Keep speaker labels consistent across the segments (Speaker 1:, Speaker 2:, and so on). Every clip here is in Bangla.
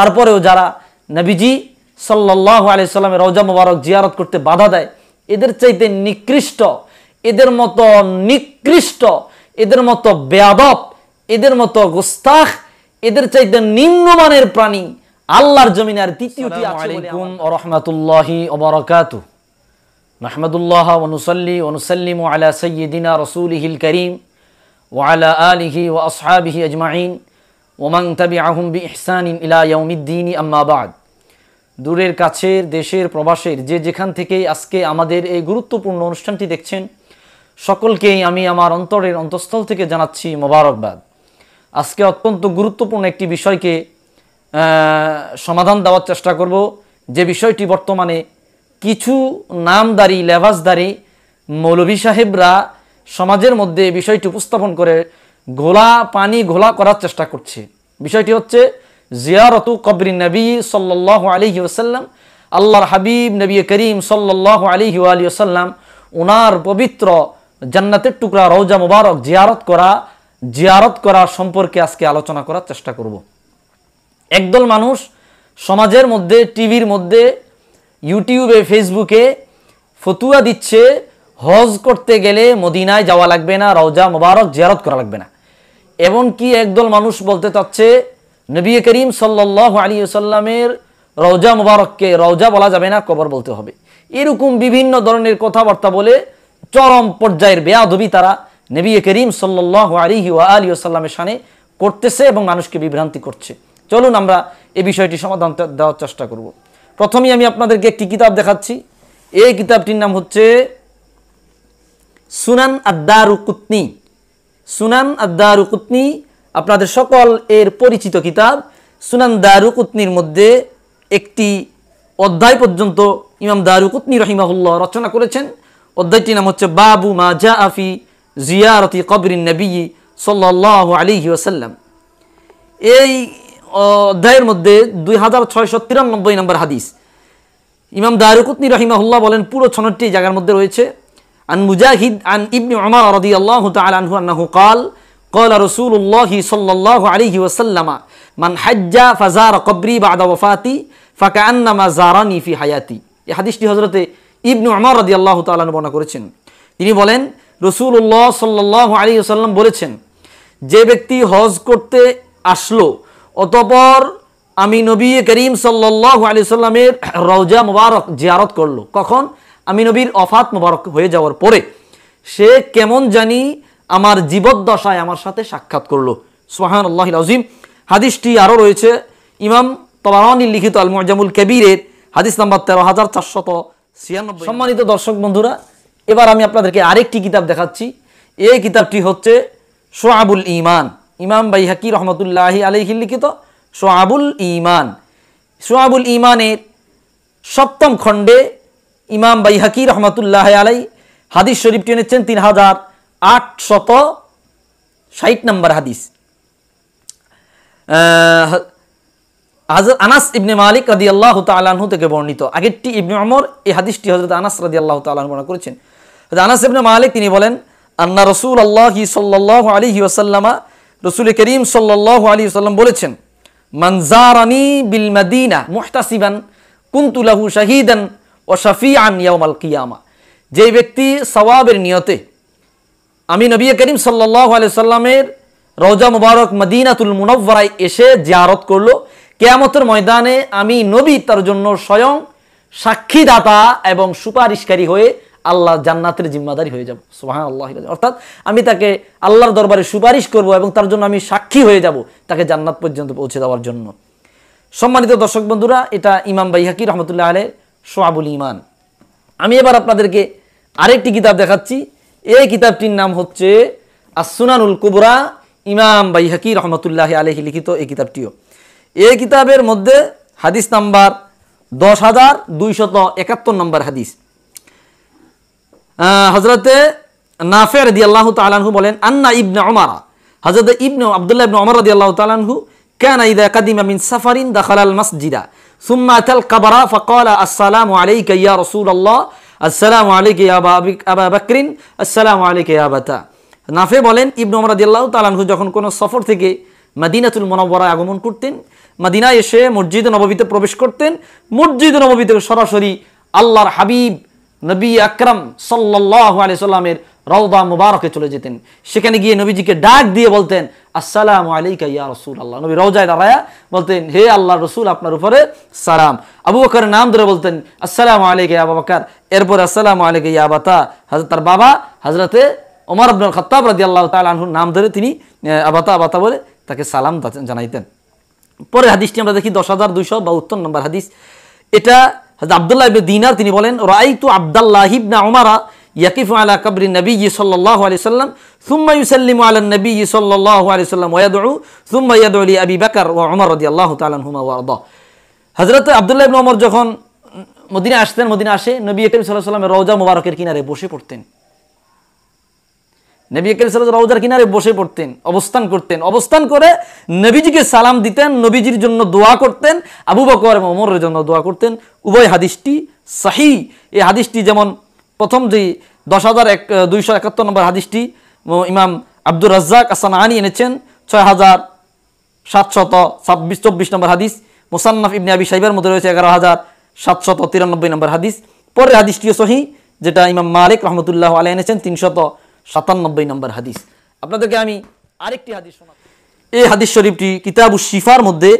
Speaker 1: তারপরেও যারা নবীজি সাল্লাহ আলিয়াল্লামের রওজা মুবারক জিয়ারত করতে বাধা দেয় এদের চাইতে নিকৃষ্ট এদের মতো নিকৃষ্ট এদের মতো বেয়াদব এদের মতো গোস্তাখ এদের চাইতে নিম্নমানের প্রাণী আল্লাহর জমিনার তৃতীয়টি আলাইকুম রহমতুল্লাহি ওবরাকাতু নাহমাদুল্লাহ ওনুসল্লি ওনুসল্লিম আলা সৈয়দিনা রসুল হিল করিম ওয়ালা আলিহি ও আসহাবিহি আজমাইন ওমাং তাবি আহম বি ইহসান ইন ইলাউমিদ্দিন আম্মাবাদ দূরের কাছের দেশের প্রবাসের যে যেখান থেকে আজকে আমাদের এই গুরুত্বপূর্ণ অনুষ্ঠানটি দেখছেন সকলকেই আমি আমার অন্তরের অন্তঃস্থল থেকে জানাচ্ছি মোবারকবাদ আজকে অত্যন্ত গুরুত্বপূর্ণ একটি বিষয়কে সমাধান দেওয়ার চেষ্টা করব যে বিষয়টি বর্তমানে কিছু নামদারি লেভাসদারি মৌলভী সাহেবরা সমাজের মধ্যে বিষয়টি উপস্থাপন করে ঘোলা পানি ঘোলা করার চেষ্টা করছে বিষয়টি হচ্ছে জিয়ারতু কবরি নবী সাল্লাহ আলী ওসাল্লাম আল্লাহর হাবিব নবী করিম সাল্লাহ আলী আলী ওসাল্লাম ওনার পবিত্র জান্নাতের টুকরা রৌজা মুবারক জিয়ারত করা জিয়ারত করা সম্পর্কে আজকে আলোচনা করার চেষ্টা করব একদল মানুষ সমাজের মধ্যে টিভির মধ্যে ইউটিউবে ফেসবুকে ফতুয়া দিচ্ছে হজ করতে গেলে মদিনায় যাওয়া লাগবে না রওজা মোবারক জেরত করা লাগবে না এমনকি একদল মানুষ বলতে চাচ্ছে নবী করিম সাল্লাহ আলী সাল্লামের রওজা মোবারককে রওজা বলা যাবে না কবর বলতে হবে এরকম বিভিন্ন ধরনের কথাবার্তা বলে চরম পর্যায়ের বেয়াদবি তারা নবী করিম সাল্লাহ আলী আলী সাল্লামের সানে করতেছে এবং মানুষকে বিভ্রান্তি করছে চলুন আমরা এ বিষয়টি সমাধান দেওয়ার চেষ্টা করব প্রথমেই আমি আপনাদেরকে একটি কিতাব দেখাচ্ছি এই কিতাবটির নাম হচ্ছে সুনান আদারুকুতনি সুনান আদারুকুতনি আপনাদের সকল এর পরিচিত কিতাব সুনান দারুকুতনির মধ্যে একটি অধ্যায় পর্যন্ত ইমাম দারুকুতনি রহিমাহুল্লাহ রচনা করেছেন অধ্যায়টির নাম হচ্ছে বাবু মা জা আফি জিয়ারতি কবরিন নবী সাল্লাহ আলী ওসাল্লাম এই অধ্যায়ের মধ্যে দুই হাজার ছয়শো তিরানব্বই নম্বর হাদিস ইমাম দারুকুতনি রহিমাহুল্লাহ বলেন পুরো ছনটি জায়গার মধ্যে রয়েছে عن مجاهد عن ابن عمر رضي الله تعالى عنه أنه قال قال رسول الله صلى الله عليه وسلم من حج فزار قبري بعد وفاتي فكأنما زارني في حياتي এই হাদিসটি হজরতে ইবনু আমার রদি আল্লাহ তালান বর্ণনা করেছেন তিনি বলেন রসুল্লাহ সাল্লাহ আলী সাল্লাম বলেছেন যে ব্যক্তি হজ করতে আসলো অতপর আমি নবী করিম সাল্লাহ আলি সাল্লামের রওজা মুবারক জিয়ারত করলো কখন আমি নবীর অফাত মোবারক হয়ে যাওয়ার পরে সে কেমন জানি আমার জীবদ্দশায় আমার সাথে সাক্ষাৎ করলো সোহান আল্লাহ আজিম হাদিসটি আরও রয়েছে ইমাম তবাহানি লিখিত আল মজামুল কেবিরের হাদিস নাম্বার তেরো হাজার চারশত ছিয়ানব্বই সম্মানিত দর্শক বন্ধুরা এবার আমি আপনাদেরকে আরেকটি কিতাব দেখাচ্ছি এই কিতাবটি হচ্ছে সোহাবুল ইমান ইমাম বাই হাকি রহমতুল্লাহি আলহি লিখিত সোহাবুল ইমান সোহাবুল ইমানের সপ্তম খণ্ডে ইমাম বাই হাকি রহমতুল্লাহ আলাই হাদিস শরীফটি এনেছেন তিন হাজার আটশত ষাট নম্বর হাদিস হাজর আনাস ইবনে মালিক রাদি আল্লাহ তালাহু থেকে বর্ণিত আগেরটি ইবনে অমর এই হাদিসটি হজরত আনাস রাদি আল্লাহ তালু বর্ণনা করেছেন আনাস ইবনে মালিক তিনি বলেন আন্না রসুল আল্লাহ সাল্লাহ আলী ওসাল্লামা রসুল করিম সাল্লাহ আলী ওসাল্লাম বলেছেন মনজারানি বিল মদিনা মুহতাসিবান কুন্তুলাহু শাহিদান ও শফি আন ইয়ামাল কিয়ামা যে ব্যক্তি সবাবের নিয়তে আমি নবী করিম সাল্লাহ আলিয়া সাল্লামের রওজা মুবারক মদিনাতুল মুনব্বরায় এসে জিয়ারত করলো কেয়ামতের ময়দানে আমি নবী তার জন্য স্বয়ং সাক্ষীদাতা এবং সুপারিশকারী হয়ে আল্লাহ জান্নাতের জিম্মাদারি হয়ে যাব সোহান আল্লাহ অর্থাৎ আমি তাকে আল্লাহর দরবারে সুপারিশ করব এবং তার জন্য আমি সাক্ষী হয়ে যাব তাকে জান্নাত পর্যন্ত পৌঁছে দেওয়ার জন্য সম্মানিত দর্শক বন্ধুরা এটা ইমাম বাইহাকি রহমতুল্লাহ আলের সোয়াবুল ইমান আমি এবার আপনাদেরকে আরেকটি কিতাব দেখাচ্ছি এই কিতাবটির নাম হচ্ছে আসুনানুল কুবরা ইমাম বাই হাকি রহমতুল্লাহ আলহি লিখিত এই কিতাবটিও এই কিতাবের মধ্যে হাদিস নাম্বার দশ হাজার দুইশত একাত্তর নম্বর হাদিস হজরতে নাফের দি আল্লাহ তালাহু বলেন আন্না ইবনে অমারা হজরত ইবনে আবদুল্লাহ ইবনে অমর রদি আল্লাহ তালাহু কেন ইদা কাদিমা মিন সাফারিন দাখালাল মাসজিদা ثم أتى القبر فقال السلام عليك يا رسول الله السلام عليك يا أبا بكر السلام عليك يا أبتا নাফে বলেন ইবন ওমর রাদিয়াল্লাহু তাআলাহু যখন কোনো সফর থেকে মাদিনাতুল মুনাওয়ারায় আগমন করতেন মদিনায় এসে মসজিদ নববীতে প্রবেশ করতেন মসজিদ নবীতে সরাসরি আল্লাহর হাবিব নবী আকরাম সাল্লাহ আলি সাল্লামের রওদা মুবারকে চলে যেতেন সেখানে গিয়ে নবীজিকে ডাক দিয়ে বলতেন আসসালাম আলাইকা ইয়া রসুল আল্লাহ নবী রওজায় দাঁড়ায় বলতেন হে আল্লাহ রসুল আপনার উপরে সালাম আবু বকরের নাম ধরে বলতেন আসসালাম আলাইকা ইয়া বাবাকার এরপরে আসসালাম আলাইকা ইয়া বাতা হাজরত তার বাবা হাজরতে ওমর আব্দুল খত্তাব রাজি আল্লাহ তালহুর নাম ধরে তিনি আবাতা আবাতা বলে তাকে সালাম জানাইতেন পরে হাদিসটি আমরা দেখি দশ হাজার দুইশো বাহাত্তর নম্বর হাদিস এটা আবদুল্লাহ দিনার তিনি বলেন রাইতু আবদাল্লাহ ইবনা ওমারা ইয়াকিফু আলা কবরি নবী সাল্লাহ আলি সাল্লাম সুম্মা ইউসাল্লিম আলা নবী সাল্লাহ আলি সাল্লাম ওয়াদু সুম্মা ইয়াদ আলী আবি বাকার ও অমর রদি আল্লাহ তালান হুমা ওয়ারদ হজরত আবদুল্লাহ ইবন অমর যখন মদিনা আসতেন মদিনা আসে নবী করিম সাল্লাহ সাল্লামের রওজা মুবারকের কিনারে বসে পড়তেন নবী করিম সাল্লাহ রওজার কিনারে বসে পড়তেন অবস্থান করতেন অবস্থান করে নবীজিকে সালাম দিতেন নবীজির জন্য দোয়া করতেন আবু বকর এবং ওমরের জন্য দোয়া করতেন উভয় হাদিসটি সাহি এই হাদিসটি যেমন প্রথম যে দশ হাজার এক দুইশো একাত্তর নম্বর হাদিসটি ইমাম আব্দুর রাজ্জাক আসান আনি এনেছেন ছয় হাজার সাতশত ছাব্বিশ চব্বিশ নম্বর হাদিস মোসান্নাফ ইবনে আবি সাইবের মধ্যে রয়েছে এগারো হাজার সাতশত তিরানব্বই নম্বর হাদিস পরের হাদিসটিও সহি যেটা ইমাম মালিক রহমতুল্লাহ আলী এনেছেন তিনশত সাতানব্বই নম্বর হাদিস আপনাদেরকে আমি আরেকটি হাদিস শোনাব এই হাদিস শরীফটি কিতাবু শিফার মধ্যে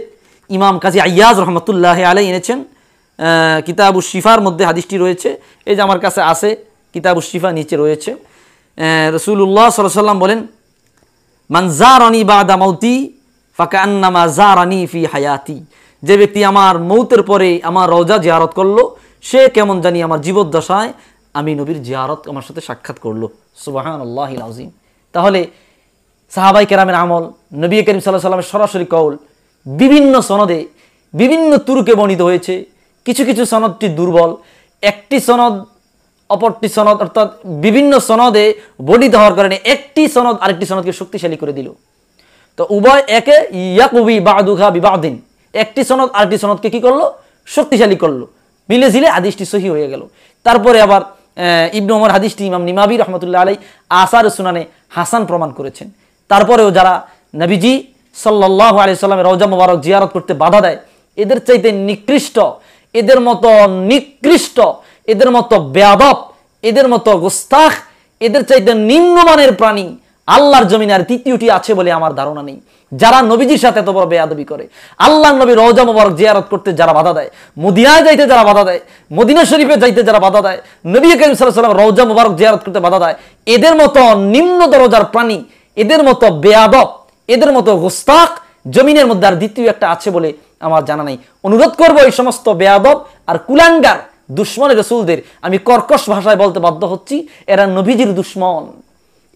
Speaker 1: ইমাম কাজী আয়াজ রহমতুল্লাহ আলাই এনেছেন কিতাবু শিফার মধ্যে হাদিসটি রয়েছে এই যে আমার কাছে আছে কিতাবু শিফা নিচে রয়েছে রসুল্লাহ সাল্লাম বলেন মানজারানি বা দামাউতি ফাঁকা আন্নামা জারানি ফি হায়াতি যে ব্যক্তি আমার মৌতের পরে আমার রওজা জিয়ারত করলো সে কেমন জানি আমার জীবদ্দশায় আমি নবীর জিয়ারত আমার সাথে সাক্ষাৎ করলো সুবাহান আল্লাহ আজিম তাহলে সাহাবাই কেরামের আমল নবী করিম সাল্লাহ সাল্লামের সরাসরি কৌল বিভিন্ন সনদে বিভিন্ন তুরুকে বর্ণিত হয়েছে কিছু কিছু সনদটি দুর্বল একটি সনদ অপরটি সনদ অর্থাৎ বিভিন্ন সনদে বর্ণিত হওয়ার কারণে একটি সনদ আরেকটি সনদকে শক্তিশালী করে দিল তো উভয় একে ইয়াকুবি বাদুঘা বিবাদিন একটি সনদ আরেকটি সনদকে কি করলো শক্তিশালী করলো মিলে ঝিলে হাদিসটি সহি হয়ে গেল তারপরে আবার ইবনু ওমর হাদিসটি ইমাম নিমাবি রহমতুল্লাহ আলাই আসার সুনানে হাসান প্রমাণ করেছেন তারপরেও যারা নবীজি সাল্লাহ আলি সাল্লামের রওজা মুবারক জিয়ারত করতে বাধা দেয় এদের চাইতে নিকৃষ্ট এদের মতো নিকৃষ্ট এদের মতো ব্যাবপ এদের মতো গোস্তাখ এদের চাইতে নিম্নমানের প্রাণী আল্লাহর জমিন আর তৃতীয়টি আছে বলে আমার ধারণা নেই যারা নবীজির সাথে এত বড় বেয়াদবি করে আল্লাহ নবী রওজা মোবারক জিয়ারত করতে যারা বাধা দেয় মদিনায় যাইতে যারা বাধা দেয় মদিনা শরীফে যাইতে যারা বাধা দেয় নবী করিম সাল্লাম রওজা মোবারক জিয়ারত করতে বাধা দেয় এদের মতো নিম্ন দরজার প্রাণী এদের মতো বেয়াদব এদের মতো গোস্তাক জমিনের মধ্যে আর দ্বিতীয় একটা আছে বলে আমার জানা নেই অনুরোধ করব এই সমস্ত বেয়াদব আর কুলাঙ্গার দুশ্মন রসুলদের আমি কর্কশ ভাষায় বলতে বাধ্য হচ্ছি এরা নভিজির দুশ্মন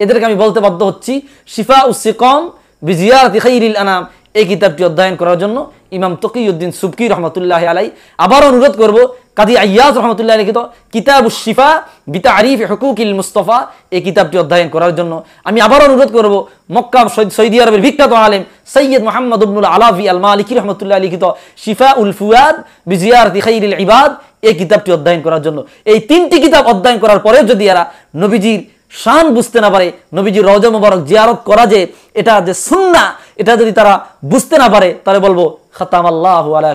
Speaker 1: এদেরকে আমি বলতে বাধ্য হচ্ছি শিফা উসিকম বিজিয়ার দিখাইল আনাম এই কিতাবটি অধ্যয়ন করার জন্য ইমাম তকিউদ্দিন সুবকি রহমতুল্লাহ আলাই আবার অনুরোধ করব কাদি আয়াজ রহমতুল্লাহ লিখিত কিতাব শিফা বিতা আরিফ হকুক ইল মুস্তফা এই কিতাবটি অধ্যয়ন করার জন্য আমি আবার অনুরোধ করব মক্কা সৈদি আরবের বিখ্যাত আলেম সৈয়দ মোহাম্মদ উবনুল আলাফি আল মালিকি রহমতুল্লাহ লিখিত শিফা উল ফুয়াদ বিজিয়ার দিখাই ইবাদ এই কিতাবটি অধ্যয়ন করার জন্য এই তিনটি কিতাব অধ্যয়ন করার পরে যদি এরা নবীজির শান বুঝতে না পারে নবীজির রজ মোবারক জিয়ারত করা যে এটা যে সুন্না এটা যদি তারা বুঝতে না পারে তাহলে বলবো খাতাম আল্লাহ আলা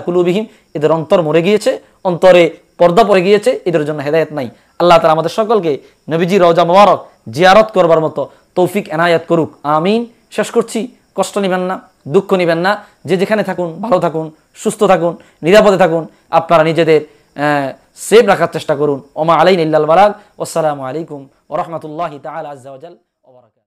Speaker 1: এদের অন্তর মরে গিয়েছে অন্তরে পর্দা পড়ে গিয়েছে এদের জন্য হেদায়ত নাই আল্লাহ তারা আমাদের সকলকে নবীজি রওজা মোবারক জিয়ারত করবার মতো তৌফিক এনায়াত করুক আমিন শেষ করছি কষ্ট নেবেন না দুঃখ নেবেন না যে যেখানে থাকুন ভালো থাকুন সুস্থ থাকুন নিরাপদে থাকুন আপনারা নিজেদের সেফ রাখার চেষ্টা করুন ওমা আলাইন ইল্লাল বালাগ আসসালামু আলাইকুম ওরহমতুল্লাহ তাল আজাল ওবরাক